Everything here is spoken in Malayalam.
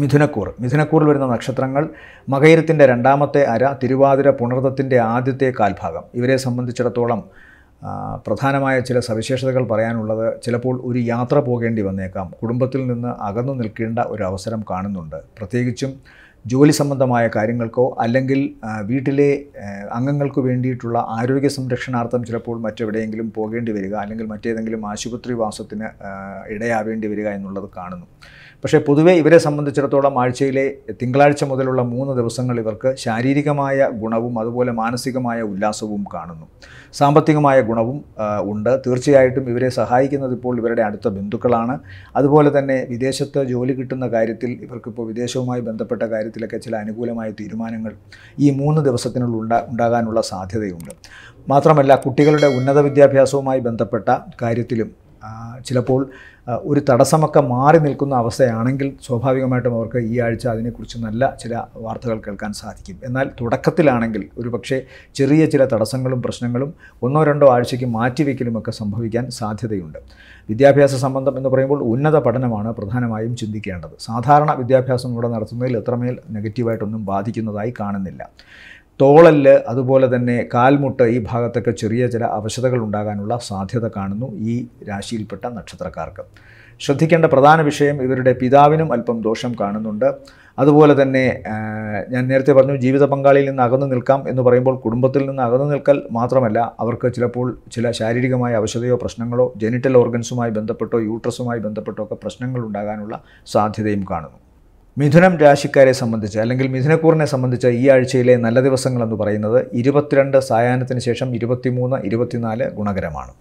മിഥുനക്കൂർ മിഥുനക്കൂറിൽ വരുന്ന നക്ഷത്രങ്ങൾ മകയിരത്തിൻ്റെ രണ്ടാമത്തെ അര തിരുവാതിര പുണർത്തത്തിൻ്റെ ആദ്യത്തെ കാൽഭാഗം ഇവരെ സംബന്ധിച്ചിടത്തോളം പ്രധാനമായ ചില സവിശേഷതകൾ പറയാനുള്ളത് ചിലപ്പോൾ ഒരു യാത്ര പോകേണ്ടി വന്നേക്കാം കുടുംബത്തിൽ നിന്ന് അകന്നു നിൽക്കേണ്ട ഒരു അവസരം കാണുന്നുണ്ട് പ്രത്യേകിച്ചും ജോലി സംബന്ധമായ കാര്യങ്ങൾക്കോ അല്ലെങ്കിൽ വീട്ടിലെ അംഗങ്ങൾക്ക് വേണ്ടിയിട്ടുള്ള ആരോഗ്യ സംരക്ഷണാർത്ഥം ചിലപ്പോൾ മറ്റെവിടെയെങ്കിലും പോകേണ്ടി വരിക അല്ലെങ്കിൽ മറ്റേതെങ്കിലും ആശുപത്രി വാസത്തിന് ഇടയാവേണ്ടി വരിക എന്നുള്ളത് കാണുന്നു പക്ഷേ പൊതുവേ ഇവരെ സംബന്ധിച്ചിടത്തോളം ആഴ്ചയിലെ തിങ്കളാഴ്ച മുതലുള്ള മൂന്ന് ദിവസങ്ങൾ ഇവർക്ക് ശാരീരികമായ ഗുണവും അതുപോലെ മാനസികമായ ഉല്ലാസവും കാണുന്നു സാമ്പത്തികമായ ഗുണവും ഉണ്ട് തീർച്ചയായിട്ടും ഇവരെ സഹായിക്കുന്നത് ഇപ്പോൾ ഇവരുടെ അടുത്ത ബന്ധുക്കളാണ് അതുപോലെ തന്നെ വിദേശത്ത് ജോലി കിട്ടുന്ന കാര്യത്തിൽ ഇവർക്കിപ്പോൾ വിദേശവുമായി ബന്ധപ്പെട്ട കാര്യം കാര്യത്തിലൊക്കെ ചില അനുകൂലമായ തീരുമാനങ്ങൾ ഈ മൂന്ന് ദിവസത്തിനുള്ളിൽ ഉണ്ടാ ഉണ്ടാകാനുള്ള സാധ്യതയുണ്ട് മാത്രമല്ല കുട്ടികളുടെ ഉന്നത വിദ്യാഭ്യാസവുമായി ബന്ധപ്പെട്ട കാര്യത്തിലും ചിലപ്പോൾ ഒരു തടസ്സമൊക്കെ മാറി നിൽക്കുന്ന അവസ്ഥയാണെങ്കിൽ സ്വാഭാവികമായിട്ടും അവർക്ക് ഈ ആഴ്ച അതിനെക്കുറിച്ച് നല്ല ചില വാർത്തകൾ കേൾക്കാൻ സാധിക്കും എന്നാൽ തുടക്കത്തിലാണെങ്കിൽ ഒരു പക്ഷേ ചെറിയ ചില തടസ്സങ്ങളും പ്രശ്നങ്ങളും ഒന്നോ രണ്ടോ ആഴ്ചയ്ക്ക് മാറ്റിവെക്കലുമൊക്കെ സംഭവിക്കാൻ സാധ്യതയുണ്ട് വിദ്യാഭ്യാസ സംബന്ധം എന്ന് പറയുമ്പോൾ ഉന്നത പഠനമാണ് പ്രധാനമായും ചിന്തിക്കേണ്ടത് സാധാരണ വിദ്യാഭ്യാസം ഇവിടെ നടത്തുന്നതിൽ എത്രമേൽ നെഗറ്റീവായിട്ടൊന്നും ബാധിക്കുന്നതായി കാണുന്നില്ല തോളല് അതുപോലെ തന്നെ കാൽമുട്ട് ഈ ഭാഗത്തൊക്കെ ചെറിയ ചില അവശതകൾ ഉണ്ടാകാനുള്ള സാധ്യത കാണുന്നു ഈ രാശിയിൽപ്പെട്ട നക്ഷത്രക്കാർക്ക് ശ്രദ്ധിക്കേണ്ട പ്രധാന വിഷയം ഇവരുടെ പിതാവിനും അല്പം ദോഷം കാണുന്നുണ്ട് അതുപോലെ തന്നെ ഞാൻ നേരത്തെ പറഞ്ഞു ജീവിത പങ്കാളിയിൽ നിന്ന് അകന്നു നിൽക്കാം എന്ന് പറയുമ്പോൾ കുടുംബത്തിൽ നിന്ന് അകന്നു നിൽക്കൽ മാത്രമല്ല അവർക്ക് ചിലപ്പോൾ ചില ശാരീരികമായ അവശതയോ പ്രശ്നങ്ങളോ ജെനിറ്റൽ ഓർഗൻസുമായി ബന്ധപ്പെട്ടോ യൂട്രസുമായി ബന്ധപ്പെട്ടോ ഒക്കെ പ്രശ്നങ്ങൾ ഉണ്ടാകാനുള്ള സാധ്യതയും കാണുന്നു മിഥുനം രാശിക്കാരെ സംബന്ധിച്ച് അല്ലെങ്കിൽ മിഥുനക്കൂറിനെ സംബന്ധിച്ച് ഈ ആഴ്ചയിലെ നല്ല ദിവസങ്ങളെന്ന് പറയുന്നത് ഇരുപത്തിരണ്ട് സായാഹ്നത്തിന് ശേഷം ഇരുപത്തിമൂന്ന് ഇരുപത്തിനാല് ഗുണകരമാണ്